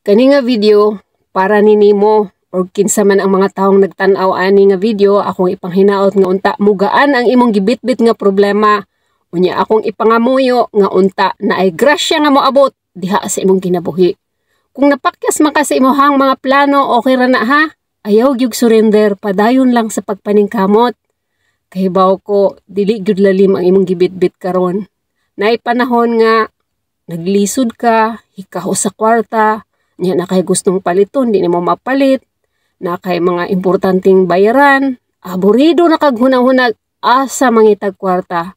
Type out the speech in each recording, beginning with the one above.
Kani nga video para ni nimo or kinsa man ang mga taong nagtan-aw ani nga video akong ipanghinaot nga unta mugaan ang imong gibitbit nga problema unya akong ipangamuyo nga unta na ay grasya nga moabot diha sa imong kinabuhi. Kung napakyas man ka sa imong mga plano okay ra na ha ayaw gyud surrender padayon lang sa pagpaningkamot kahibaw ko dili gyud lalim ang imong gibitbit karon nay panahon nga naglisod ka ikaw sa kwarta niya na kay gustong paliton, di nimo mapalit. Na kay mga importanteng bayaran. Aburido na kag asa mangitag kwarta.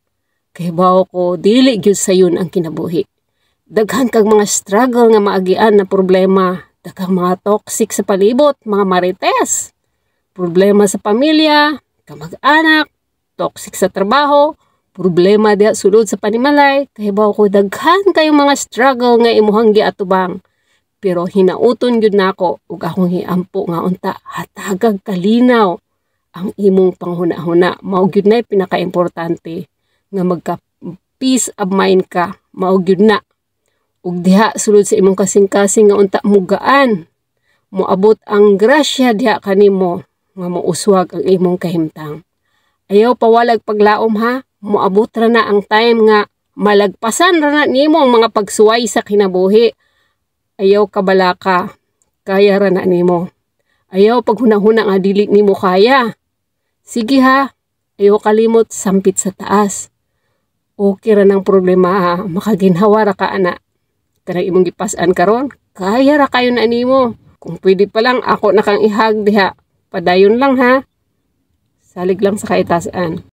Kay bawo ko, dili gyud sayon ang kinabuhi. Daghan kag mga struggle nga maagian na problema. Daghang mga toxic sa palibot, mga marites. Problema sa pamilya, kamag-anak, toxic sa trabaho, problema diha sulod sa panimalay, kay kahibaw ko daghan kayong mga struggle nga imuhang giatubang pero hinauton gyud nako ug akong hiampo nga unta hatagag kalinaw ang imong panghuna-huna mao gyud na pinakaimportante nga magka peace of mind ka mao gyud na ug diha sulod sa imong kasing-kasing nga unta mugaan moabot ang grasya diha kanimo nga mouswag ang imong kahimtang ayaw pawalag paglaom ha moabot ra na ang time nga malagpasan ra na nimo ang mga pagsuway sa kinabuhi Ayaw kabala ka, kaya ra na nimo. Ayaw paghunahuna nga dili nimo kaya. Sige ha, ayaw kalimot sampit sa taas. Okay ra nang problema ha, makaginhawa ra ka ana. Kanang imong gipasan karon, kaya ra kayo na nimo. Kung pwede pa lang ako nakang ihag diha, padayon lang ha. Salig lang sa kaitasan.